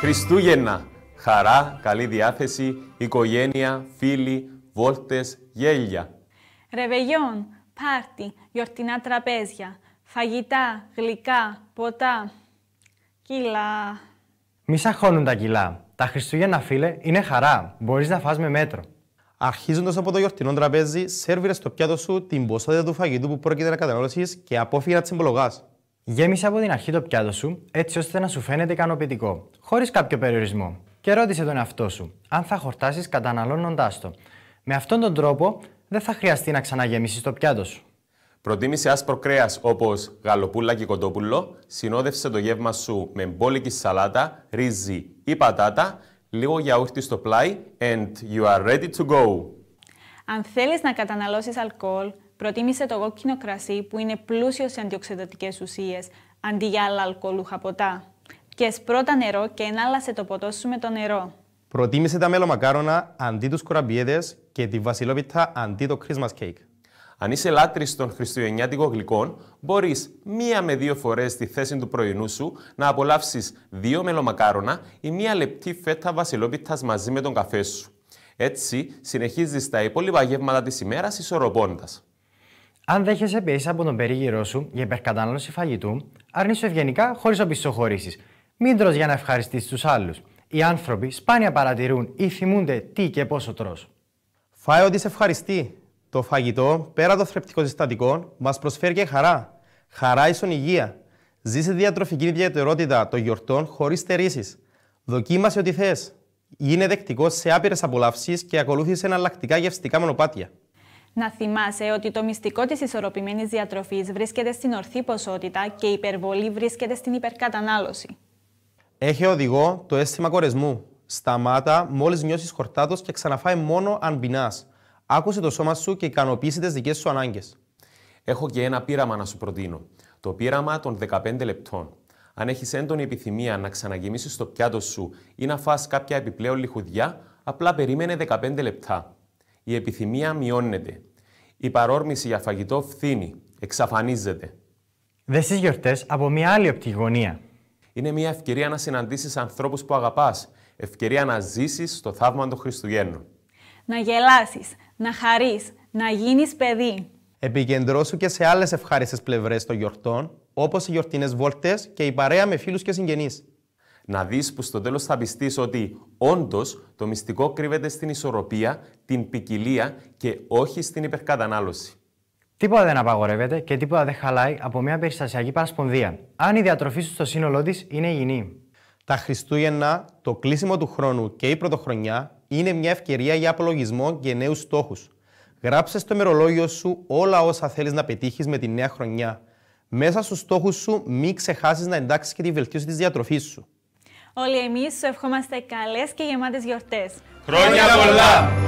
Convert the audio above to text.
Χριστούγεννα, χαρά, καλή διάθεση, οικογένεια, φίλοι, βόλτες, γέλια. Ρεβεγιόν, πάρτι, γιορτινά τραπέζια, φαγητά, γλυκά, ποτά, κιλά. Μη σαχώνουν τα κιλά. Τα Χριστούγεννα, φίλε, είναι χαρά. Μπορείς να φας με μέτρο. Αρχίζοντας από το γιορτινό τραπέζι, σερβίρε στο πιάτο σου την ποσότητα του φαγητού που πρόκειται να καταναλώσεις και απόφυγε να τσιμπολογάς. Γέμισε από την αρχή το πιάτο σου έτσι ώστε να σου φαίνεται ικανοποιητικό, χωρίς κάποιο περιορισμό. Και ρώτησε τον εαυτό σου αν θα χορτάσεις καταναλώνοντάς το. Με αυτόν τον τρόπο δεν θα χρειαστεί να ξαναγεμίσεις το πιάτο σου. Προτίμησε άσπρο κρέας όπως γαλοπούλα και κοντόπουλο, συνόδευσε το γεύμα σου με μπόλικη σαλάτα, ρύζι ή πατάτα, λίγο γιαούρτι στο πλάι and you are ready to go. Αν θέλεις να καταναλώσεις αλκοόλ, προτίμησε το κόκκινο κρασί που είναι πλούσιος σε αντιοξυδοτικές ουσίες, αντί για άλλα αλκοολούχα ποτά. Και σπρώτα νερό και ενάλασε το ποτό σου με το νερό. Προτίμησε τα μελομακάρονα αντί τους κουραμπιέδες και τη βασιλόπιτα αντί το Christmas cake. Αν είσαι λάτρης των χριστουγεννιάτικων γλυκών, μπορείς μία με δύο φορές στη θέση του πρωινού σου να απολαύσεις δύο μελομακάρονα ή μία λεπτή φέτα βασιλόπιτας μαζί με τον καφέ σου. Έτσι, συνεχίζεις τα υπόλοιπα γεύματα της ημέρας ισορροπώντας. Αν δέχεσαι πιέσει από τον περίγυρό σου για υπερκατανάλωση φαγητού, αρνήσου ευγενικά χωρίς πιστοχωρήσει. Μην τρώ για να ευχαριστήσεις τους άλλους. Οι άνθρωποι σπάνια παρατηρούν ή θυμούνται τι και πόσο τρώ. Φάε ό,τι σε ευχαριστεί. Το φαγητό, πέρα των θρεπτικών συστατικών, μας προσφέρει και χαρά. Χαρά ίσον υγεία. Ζήσε διατροφική ιδιαιτερότητα των γιορτών χωρίς στερήσεις. Δοκίμασε ό,τι θες. Γίνε δεκτικός σε άπειρες απολαύσεις και ακολούθησε εναλλακτικά γευστικά μονοπάτια. Να θυμάσαι ότι το μυστικό της ισορροπημένης διατροφής βρίσκεται στην ορθή ποσότητα και η υπερβολή βρίσκεται στην υπερκατανάλωση. Έχει οδηγό το αίσθημα κορεσμού. Σταμάτα μόλις νιώσεις χορτάτος και ξαναφάει μόνο αν πεινάς. Άκουσε το σώμα σου και ικανοποίησε τις δικές σου ανάγκες. Έχω και ένα πείραμα να σου προτείνω. Το πείραμα των 15 λεπτών. Αν έχεις έντονη επιθυμία να ξαναγεμίσεις το πιάτο σου ή να φας κάποια επιπλέον λιχουδιά, απλά περίμενε 15 λεπτά η επιθυμία μειώνεται. Η παρόρμηση για φαγητό φθήνει, εξαφανίζεται. Δες στι γιορτές από μια άλλη οπτική Είναι μια ευκαιρία να συναντήσεις ανθρώπους που αγαπάς. Ευκαιρία να ζήσεις το θαύμα των Χριστουγέννων. Να γελάσεις, να χαρείς, να γίνεις παιδί. Επικεντρώσου και σε άλλες ευχάριστες πλευρές των γιορτών, όπως οι γιορτινές βόλτες και η παρέα με φίλους και συγγενείς. Να δεις που στο τέλος θα πιστείς ότι όντως το μυστικό κρύβεται στην ισορροπία, την ποικιλία και όχι στην υπερκατανάλωση. Τίποτα δεν απαγορεύεται και τίποτα δεν χαλάει από μια περιστασιακή παρασπονδία, αν η διατροφή σου στο σύνολό της είναι υγιεινή. Τα Χριστούγεννα, το κλείσιμο του χρόνου και η πρωτοχρονιά είναι μια ευκαιρία για απολογισμό και νέους στόχους. Γράψε στο μερολόγιο σου όλα όσα θέλεις να πετύχεις με τη νέα χρονιά. Μέσα στους στόχους σου, μην ξεχάσεις να εντάξεις και τη βελτίωση της διατροφής σου. Όλοι εμείς σου ευχόμαστε καλές και γεμάτες γιορτές. Χρόνια πολλά!